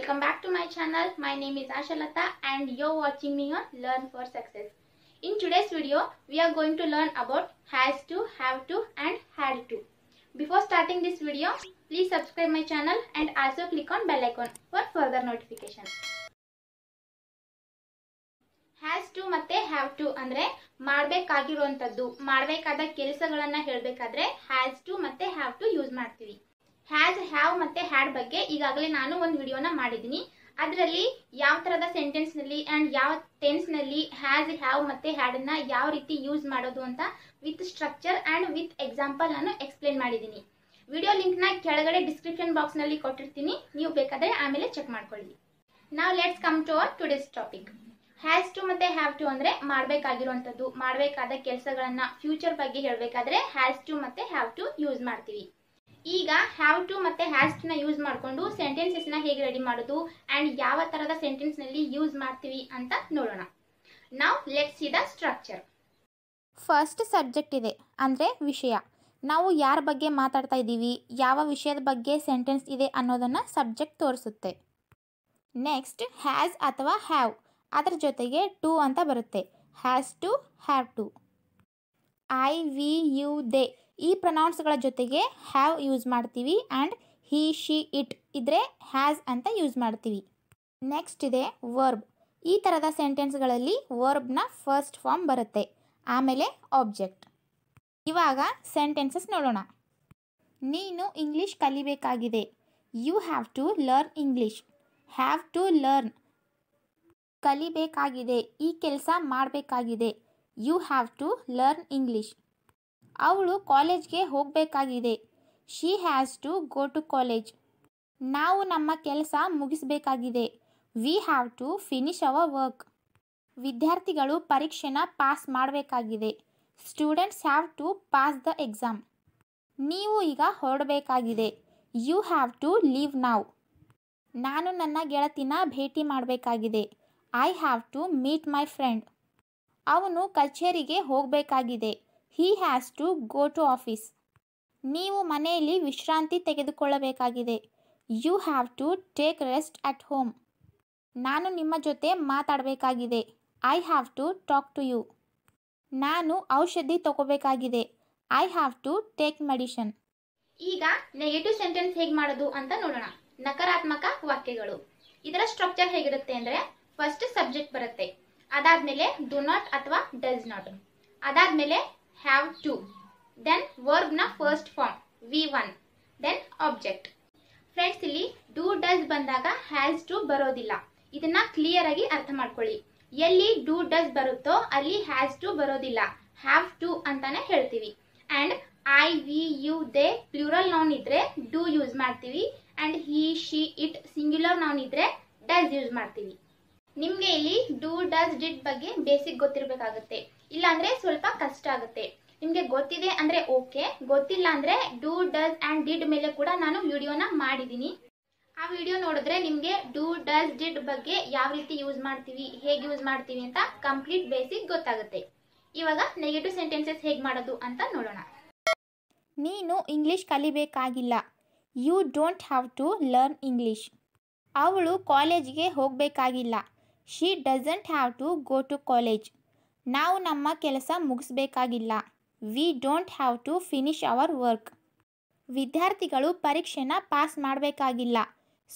Welcome back to my channel. My name is Ashalata and you're watching me on Learn for Success. In today's video, we are going to learn about has to, have to and had to. Before starting this video, please subscribe my channel and also click on bell icon for further notification. Has to ಮತ್ತೆ have to ಅಂದ್ರೆ ಮಾಡಬೇಕಾಗಿರುವಂಥದ್ದು ಮಾಡಬೇಕಾದ ಕೆಲಸಗಳನ್ನ ಹೇಳಬೇಕಾದ್ರೆ has to ಮತ್ತೆ have to use ಮಾಡ್ತೀವಿ has have ಮತ್ತೆ had ಬಗ್ಗೆ ಈಗಾಗಲೇ ನಾನು ಒಂದು ವಿಡಿಯೋನ ಮಾಡಿದ್ದೀನಿ ಅದರಲ್ಲಿ ಯಾವ ತರದ ಸೆಂಟೆನ್ಸ್ ನಲ್ಲಿ ಅಂಡ್ ಯಾವ ಟೆನ್ಸ್ ನಲ್ಲಿ ಹ್ಯಾಸ್ ಹ್ಯಾವ್ ಮತ್ತೆ ಹ್ಯಾಡ್ ನ ಯಾವ ರೀತಿ ಯೂಸ್ ಮಾಡೋದು ಅಂತ with structure and with example ನಾನು ಎಕ್ಸ್ಪ್ಲೇನ್ ಮಾಡಿದ್ದೀನಿ ವಿಡಿಯೋ ಲಿಂಕ್ ನ ಕೆಳಗಡೆ ಡಿಸ್ಕ್ರಿಪ್ಷನ್ ಬಾಕ್ಸ್ ನಲ್ಲಿ ಕೊಟ್ಟಿರ್ತೀನಿ ನೀವು ಬೇಕಾದ್ರೆ ಆಮೇಲೆ ಚೆಕ್ ಮಾಡ್ಕೊಳ್ಳಿ ನಾವು let's come to our today's topic has to ಮತ್ತೆ ಹ್ಯಾವ್ ಟು ಅಂದ್ರೆ ಮಾಡ್ಬೇಕಾಗಿರುವಂತದ್ದು ಮಾಡಬೇಕಾದ ಕೆಲಸಗಳನ್ನ ಫ್ಯೂಚರ್ ಬಗ್ಗೆ ಹೇಳಬೇಕಾದ್ರೆ ಹ್ಯಾಸ್ ಟು ಮತ್ತೆ ಹ್ಯಾವ್ ಟು ಯೂಸ್ ಮಾಡ್ತೀವಿ ಈಗ ಹ್ಯಾವ್ ಟು ಮತ್ತೆ ಹ್ಯಾಸ್ ಯೂಸ್ ಮಾಡಿಕೊಂಡು ಸೆಂಟೆನ್ಸಸ್ನ ಹೇಗೆ ರೆಡಿ ಮಾಡೋದು ಆ್ಯಂಡ್ ಯಾವ ಥರದ ಸೆಂಟೆನ್ಸ್ನಲ್ಲಿ ಯೂಸ್ ಮಾಡ್ತೀವಿ ಅಂತ ನೋಡೋಣ ನಾವು let see the structure first subject ಇದೆ ಅಂದರೆ ವಿಷಯ ನಾವು ಯಾರ ಬಗ್ಗೆ ಮಾತಾಡ್ತಾ ಇದ್ದೀವಿ ಯಾವ ವಿಷಯದ ಬಗ್ಗೆ ಸೆಂಟೆನ್ಸ್ ಇದೆ ಅನ್ನೋದನ್ನು ಸಬ್ಜೆಕ್ಟ್ ತೋರಿಸುತ್ತೆ ನೆಕ್ಸ್ಟ್ ಹ್ಯಾಸ್ ಅಥವಾ ಹ್ಯಾವ್ ಅದರ ಜೊತೆಗೆ ಟು ಅಂತ ಬರುತ್ತೆ has to have to I we you they ಈ ಪ್ರನೌನ್ಸ್ಗಳ ಜೊತೆಗೆ ಹ್ಯಾವ್ ಯೂಸ್ ಮಾಡ್ತೀವಿ ಆ್ಯಂಡ್ ಹಿ ಶಿ ಇಟ್ ಇದ್ರೆ ಹ್ಯಾಸ್ ಅಂತ ಯೂಸ್ ಮಾಡ್ತೀವಿ ನೆಕ್ಸ್ಟ್ ಇದೆ ವರ್ಬ್ ಈ ಥರದ ಸೆಂಟೆನ್ಸ್ಗಳಲ್ಲಿ ವರ್ಬ್ನ ಫಸ್ಟ್ ಫಾರ್ಮ್ ಬರುತ್ತೆ ಆಮೇಲೆ ಆಬ್ಜೆಕ್ಟ್ ಇವಾಗ ಸೆಂಟೆನ್ಸಸ್ ನೋಡೋಣ ನೀನು ಇಂಗ್ಲೀಷ್ ಕಲಿಬೇಕಾಗಿದೆ you have to learn English have to learn ಕಲಿಬೇಕಾಗಿದೆ ಈ ಕೆಲಸ ಮಾಡಬೇಕಾಗಿದೆ you have to learn English ಅವಳು ಕಾಲೇಜ್ಗೆ ಹೋಗಬೇಕಾಗಿದೆ she has to go to college ನಾವು ನಮ್ಮ ಕೆಲಸ ಮುಗಿಸಬೇಕಾಗಿದೆ we have to finish our work ವಿದ್ಯಾರ್ಥಿಗಳು ಪರೀಕ್ಷೆನ ಪಾಸ್ ಮಾಡಬೇಕಾಗಿದೆ students have to pass the exam ನೀವು ಈಗ ಹೊರಡಬೇಕಾಗಿದೆ ಯು ಹ್ಯಾವ್ ಟು ಲೀವ್ ನಾವು ನಾನು ನನ್ನ ಗೆಳತಿನ ಭೇಟಿ ಮಾಡಬೇಕಾಗಿದೆ I have to meet my friend ಅವನು ಕಚೇರಿಗೆ ಹೋಗಬೇಕಾಗಿದೆ he has to go to office ನೀವು ಮನೆಯಲ್ಲಿ ವಿಶ್ರಾಂತಿ ತೆಗೆದುಕೊಳ್ಳಬೇಕಾಗಿದೆ you have to take rest at home ನಾನು ನಿಮ್ಮ ಜೊತೆ ಮಾತಾಡಬೇಕಾಗಿದೆ I have to talk to you ನಾನು ಔಷಧಿ ತಗೋಬೇಕಾಗಿದೆ I have to take medicine ಈಗ ನೆಗೆಟಿವ್ ಸೆಂಟೆನ್ಸ್ ಹೇಗೆ ಮಾಡೋದು ಅಂತ ನೋಡೋಣ ನಕಾರಾತ್ಮಕ ವಾಕ್ಯಗಳು ಇದರ ಸ್ಟ್ರಕ್ಚರ್ ಹೇಗಿರುತ್ತೆ ಅಂದರೆ ಫಸ್ಟ್ ಸಬ್ಜೆಕ್ಟ್ ಬರುತ್ತೆ ಅದಾದ್ಮೇಲೆ ಡು ನಾಟ್ ಅಥವಾ ಡಸ್ ನಾಟ್ ಅದಾದ್ಮೇಲೆ ಹ್ಯಾವ್ ಟು ದೆನ್ ವರ್ಬ್ನ first form V one then object friends ಇಲ್ಲಿ ಡೂ ಡಸ್ ಬಂದಾಗ ಹ್ಯಾಸ್ ಟು ಬರೋದಿಲ್ಲ ಇದನ್ನ ಕ್ಲಿಯರ್ ಆಗಿ ಅರ್ಥ ಮಾಡ್ಕೊಳ್ಳಿ ಎಲ್ಲಿ ಡೂ ಡಸ್ ಬರುತ್ತೋ ಅಲ್ಲಿ ಹ್ಯಾಸ್ ಟು ಬರೋದಿಲ್ಲ ಹ್ಯಾವ್ ಟು ಅಂತಾನೆ ಹೇಳ್ತೀವಿ and I we you they plural noun ಇದ್ರೆ ಡೂ ಯೂಸ್ ಮಾಡ್ತೀವಿ and he she it singular noun ಇದ್ರೆ ಡಸ್ ಯೂಸ್ ಮಾಡ್ತೀವಿ ನಿಮ್ಗೆ ಇಲ್ಲಿ ಡೂ ಡಸ್ ಡಿಡ್ ಬಗ್ಗೆ ಬೇಸಿಕ್ ಗೊತ್ತಿರಬೇಕಾಗುತ್ತೆ ಅಂದ್ರೆ ಸ್ವಲ್ಪ ಕಷ್ಟ ಆಗುತ್ತೆ ನಿಮ್ಗೆ ಗೊತ್ತಿದೆ ಅಂದ್ರೆ ಓಕೆ ಗೊತ್ತಿಲ್ಲ ಅಂದ್ರೆ ಡೂ ಡಸ್ ಅಂಡ್ ಡಿಡ್ ಮೇಲೆ ಕೂಡ ನಾನು ವಿಡಿಯೋನ ಮಾಡಿದೀನಿ ಆ ವಿಡಿಯೋ ನೋಡಿದ್ರೆ ನಿಮ್ಗೆ ಡೂ ಡಸ್ ಡಿಡ್ ಬಗ್ಗೆ ಯಾವ ರೀತಿ ಯೂಸ್ ಮಾಡ್ತೀವಿ ಹೇಗೆ ಯೂಸ್ ಮಾಡ್ತೀವಿ ಅಂತ ಕಂಪ್ಲೀಟ್ ಬೇಸಿಕ್ ಗೊತ್ತಾಗುತ್ತೆ ಇವಾಗ ನೆಗೆಟಿವ್ ಸೆಂಟೆನ್ಸಸ್ ಹೇಗೆ ಮಾಡೋದು ಅಂತ ನೋಡೋಣ ನೀನು ಇಂಗ್ಲಿಷ್ ಕಲಿಬೇಕಾಗಿಲ್ಲ you don't have to learn English ಅವಳು ಕಾಲೇಜಿಗೆ ಹೋಗಬೇಕಾಗಿಲ್ಲ she doesn't have to go to college ನಾವು ನಮ್ಮ ಕೆಲಸ ಮುಗಿಸ್ಬೇಕಾಗಿಲ್ಲ we don't have to finish our work ವಿದ್ಯಾರ್ಥಿಗಳು ಪರೀಕ್ಷೆನ ಪಾಸ್ ಮಾಡಬೇಕಾಗಿಲ್ಲ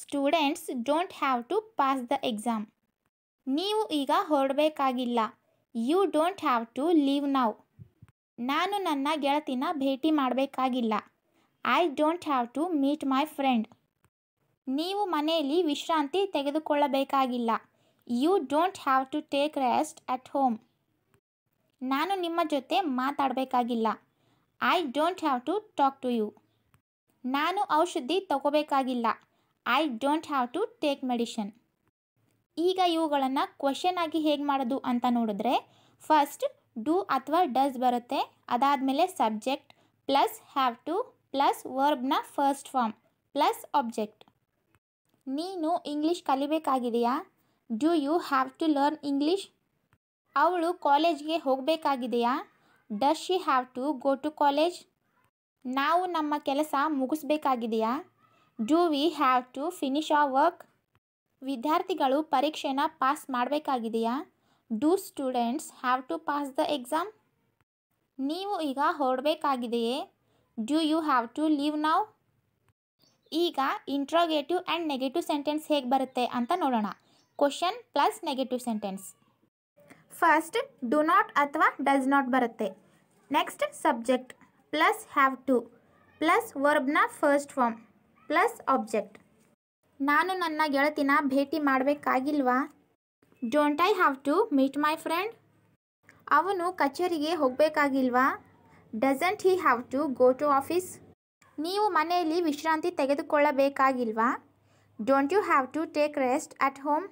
students don't have to pass the exam ನೀವು ಈಗ ಹೊರಡಬೇಕಾಗಿಲ್ಲ you don't have to leave now ನಾನು ನನ್ನ ಗೆಳತಿನ ಭೇಟಿ ಮಾಡಬೇಕಾಗಿಲ್ಲ I don't have to meet my friend ನೀವು ಮನೆಯಲ್ಲಿ ವಿಶ್ರಾಂತಿ ತೆಗೆದುಕೊಳ್ಳಬೇಕಾಗಿಲ್ಲ you don't have to take rest at home ನಾನು ನಿಮ್ಮ ಜೊತೆ ಮಾತಾಡಬೇಕಾಗಿಲ್ಲ I don't have to talk to you ನಾನು ಔಷಧಿ ತಗೋಬೇಕಾಗಿಲ್ಲ I don't have to take medicine ಈಗ ಇವುಗಳನ್ನು ಕ್ವಶನ್ ಆಗಿ ಹೇಗೆ ಮಾಡೋದು ಅಂತ ನೋಡಿದ್ರೆ ಫಸ್ಟ್ ಡೂ ಅಥವಾ ಡಸ್ ಬರುತ್ತೆ ಅದಾದಮೇಲೆ subject plus have to plus ವರ್ಬ್ನ ಫಸ್ಟ್ ಫಾರ್ಮ್ ಪ್ಲಸ್ ಆಬ್ಜೆಕ್ಟ್ ನೀನು ಇಂಗ್ಲೀಷ್ ಕಲಿಬೇಕಾಗಿದೆಯಾ do you have to learn English ಅವಳು ಕಾಲೇಜ್ಗೆ ಹೋಗಬೇಕಾಗಿದೆಯಾ does she have to go to college ನಾವು ನಮ್ಮ ಕೆಲಸ ಮುಗಿಸ್ಬೇಕಾಗಿದೆಯಾ do we have to finish our work ವಿದ್ಯಾರ್ಥಿಗಳು ಪರೀಕ್ಷೆನ ಪಾಸ್ ಮಾಡಬೇಕಾಗಿದೆಯಾ do students have to pass the exam ನೀವು ಈಗ ಹೊರಡಬೇಕಾಗಿದೆಯೇ do you have to leave now ಈಗ ಇಂಟ್ರೋಗೇಟಿವ್ ಆ್ಯಂಡ್ ನೆಗೆಟಿವ್ ಸೆಂಟೆನ್ಸ್ ಹೇಗೆ ಬರುತ್ತೆ ಅಂತ ನೋಡೋಣ question plus negative sentence first do not ಅಥವಾ ಡಸ್ ನಾಟ್ ಬರುತ್ತೆ next subject plus have to plus ವರ್ಬ್ನ ಫಸ್ಟ್ ಫಾರ್ಮ್ ಪ್ಲಸ್ ಆಬ್ಜೆಕ್ಟ್ ನಾನು ನನ್ನ ಗೆಳತಿನ ಭೇಟಿ ಮಾಡಬೇಕಾಗಿಲ್ವಾ don't I have to meet my friend ಅವನು ಕಚೇರಿಗೆ ಹೋಗಬೇಕಾಗಿಲ್ವಾ doesn't he have to go to office ನೀವು ಮನೆಯಲ್ಲಿ ವಿಶ್ರಾಂತಿ ತೆಗೆದುಕೊಳ್ಳಬೇಕಾಗಿಲ್ವಾ don't you have to take rest at home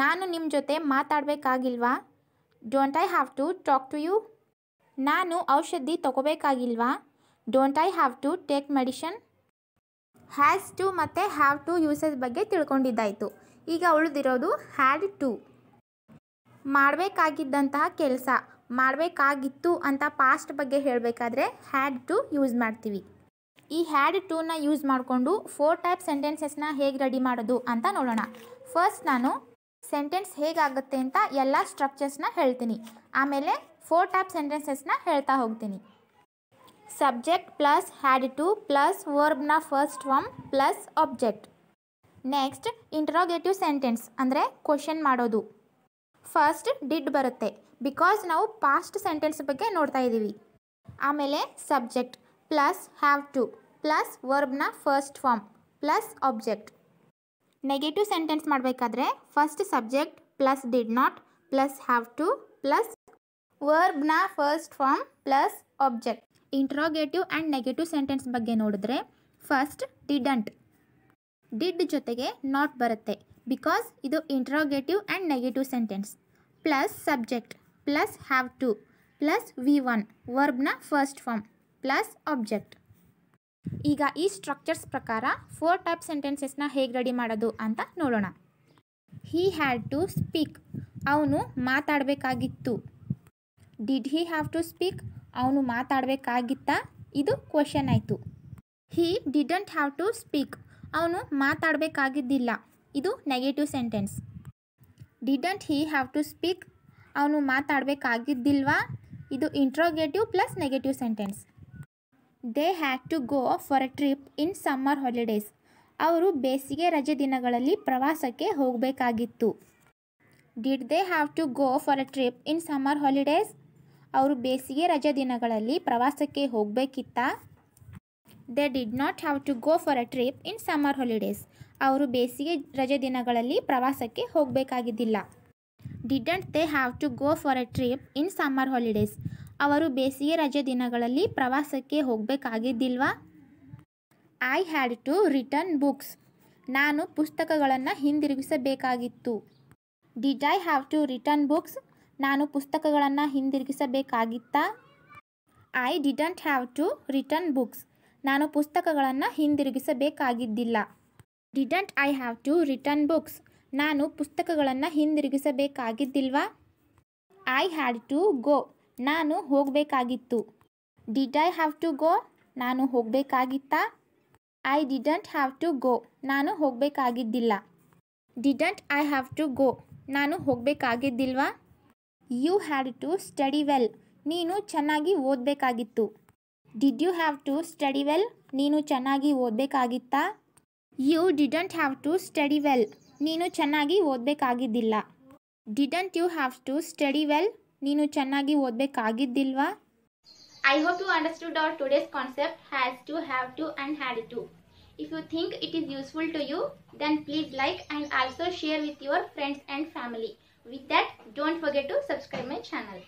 ನಾನು ನಿಮ್ಮ ಜೊತೆ ಮಾತಾಡಬೇಕಾಗಿಲ್ವಾ don't I have to talk to you ನಾನು ಔಷಧಿ ತಗೋಬೇಕಾಗಿಲ್ವಾ don't I have to take medicine has to ಮತ್ತು ಹ್ಯಾವ್ ಟು ಯೂಸಸ್ ಬಗ್ಗೆ ತಿಳ್ಕೊಂಡಿದ್ದಾಯಿತು ಈಗ ಉಳಿದಿರೋದು ಹ್ಯಾಡ್ ಟು ಮಾಡಬೇಕಾಗಿದ್ದಂತಹ ಕೆಲಸ ಮಾಡಬೇಕಾಗಿತ್ತು ಅಂತ ಪಾಸ್ಟ್ ಬಗ್ಗೆ ಹೇಳಬೇಕಾದ್ರೆ ಹ್ಯಾಡ್ ಟು ಯೂಸ್ ಮಾಡ್ತೀವಿ ಈ ಹ್ಯಾಡ್ ಟೂನ ಯೂಸ್ ಮಾಡಿಕೊಂಡು ಫೋರ್ ಟೈಪ್ ಸೆಂಟೆನ್ಸಸ್ನ ಹೇಗೆ ರೆಡಿ ಮಾಡೋದು ಅಂತ ನೋಡೋಣ ಫಸ್ಟ್ ನಾನು ಸೆಂಟೆನ್ಸ್ ಹೇಗಾಗುತ್ತೆ ಅಂತ ಎಲ್ಲ ಸ್ಟ್ರಕ್ಚರ್ಸ್ನ ಹೇಳ್ತೀನಿ ಆಮೇಲೆ ಫೋರ್ ಟೈಪ್ ಸೆಂಟೆನ್ಸಸ್ನ ಹೇಳ್ತಾ ಹೋಗ್ತೀನಿ subject plus had to plus ವರ್ಬ್ನ first form plus object next interrogative sentence ಅಂದರೆ ಕ್ವಶನ್ ಮಾಡೋದು ಫಸ್ಟ್ ಡಿಡ್ ಬರುತ್ತೆ ಬಿಕಾಸ್ ನಾವು ಪಾಸ್ಟ್ ಸೆಂಟೆನ್ಸ್ ಬಗ್ಗೆ ನೋಡ್ತಾ ಇದ್ದೀವಿ ಆಮೇಲೆ subject plus have to plus ವರ್ಬ್ನ first form plus object negative sentence ಮಾಡಬೇಕಾದ್ರೆ first subject plus did not plus have to plus ವರ್ಬ್ನ first form plus object interrogative and negative sentence ಬಗ್ಗೆ ನೋಡಿದ್ರೆ ಫಸ್ಟ್ ಡಿಡಂಟ್ ಡಿಡ್ ಜೊತೆಗೆ not ಬರುತ್ತೆ because ಇದು interrogative and negative sentence plus subject plus have to plus V one ವರ್ಬ್ನ first form plus object ಈಗ ಈ structures ಪ್ರಕಾರ ಫೋರ್ ಟೈಪ್ ಸೆಂಟೆನ್ಸಸ್ನ ಹೇಗೆ ರೆಡಿ ಮಾಡೋದು ಅಂತ ನೋಡೋಣ ಹಿ ಹ್ಯಾಡ್ ಟು ಸ್ಪೀಕ್ ಅವನು ಮಾತಾಡಬೇಕಾಗಿತ್ತು did he have to speak ಅವನು ಮಾತಾಡಬೇಕಾಗಿತ್ತಾ ಇದು ಕ್ವಶನ್ ಆಯಿತು he didn't have to speak ಅವನು ಮಾತಾಡಬೇಕಾಗಿದ್ದಿಲ್ಲ ಇದು negative sentence didn't he have to speak ಅವನು ಮಾತಾಡಬೇಕಾಗಿದ್ದಿಲ್ವಾ ಇದು interrogative plus negative sentence they had to go for a trip in summer holidays ಅವರು ಬೇಸಿಗೆ ರಜೆ ದಿನಗಳಲ್ಲಿ ಪ್ರವಾಸಕ್ಕೆ ಹೋಗಬೇಕಾಗಿತ್ತು did they have to go for a trip in summer holidays ಅವರು ಬೇಸಿಗೆ ರಜೆ ದಿನಗಳಲ್ಲಿ ಪ್ರವಾಸಕ್ಕೆ ಹೋಗಬೇಕಿತ್ತ they did not have to go for a trip in summer holidays ಅವರು ಬೇಸಿಗೆ ರಜೆ ದಿನಗಳಲ್ಲಿ ಪ್ರವಾಸಕ್ಕೆ ಹೋಗಬೇಕಾಗಿದ್ದಿಲ್ಲ didn't they have to go for a trip in summer holidays ಅವರು ಬೇಸಿಗೆ ರಜೆ ದಿನಗಳಲ್ಲಿ ಪ್ರವಾಸಕ್ಕೆ ಹೋಗಬೇಕಾಗಿದ್ದಿಲ್ವಾ I had to return books ನಾನು ಪುಸ್ತಕಗಳನ್ನು ಹಿಂದಿರುಗಿಸಬೇಕಾಗಿತ್ತು did I have to return books ನಾನು ಪುಸ್ತಕಗಳನ್ನು ಹಿಂದಿರುಗಿಸಬೇಕಾಗಿತ್ತಾ I didn't have to return books ನಾನು ಪುಸ್ತಕಗಳನ್ನು ಹಿಂದಿರುಗಿಸಬೇಕಾಗಿದ್ದಿಲ್ಲ didn't I have to return books ನಾನು ಪುಸ್ತಕಗಳನ್ನು ಹಿಂದಿರುಗಿಸಬೇಕಾಗಿದ್ದಿಲ್ವಾ ಐ ಹ್ಯಾಡ್ ಟು ಗೋ ನಾನು ಹೋಗಬೇಕಾಗಿತ್ತು did I have to go ನಾನು ಹೋಗಬೇಕಾಗಿತ್ತಾ I didn't have to go ನಾನು ಹೋಗಬೇಕಾಗಿದ್ದಿಲ್ಲ didn't I have to go ನಾನು ಹೋಗಬೇಕಾಗಿದ್ದಿಲ್ವಾ you had to study well ನೀನು ಚೆನ್ನಾಗಿ ಓದಬೇಕಾಗಿತ್ತು did you have to study well ನೀನು ಚೆನ್ನಾಗಿ ಓದಬೇಕಾಗಿತ್ತಾ you didn't have to study well ನೀನು ಚೆನ್ನಾಗಿ ಓದಬೇಕಾಗಿದ್ದಿಲ್ಲ didn't you have to study well ನೀನು ಚೆನ್ನಾಗಿ ಓದಬೇಕಾಗಿದ್ದಿಲ್ವಾ I hope to understood our today's concept has to have to and had to if you think it is useful to you then please like and also share with your friends and family with that don't forget to subscribe my channel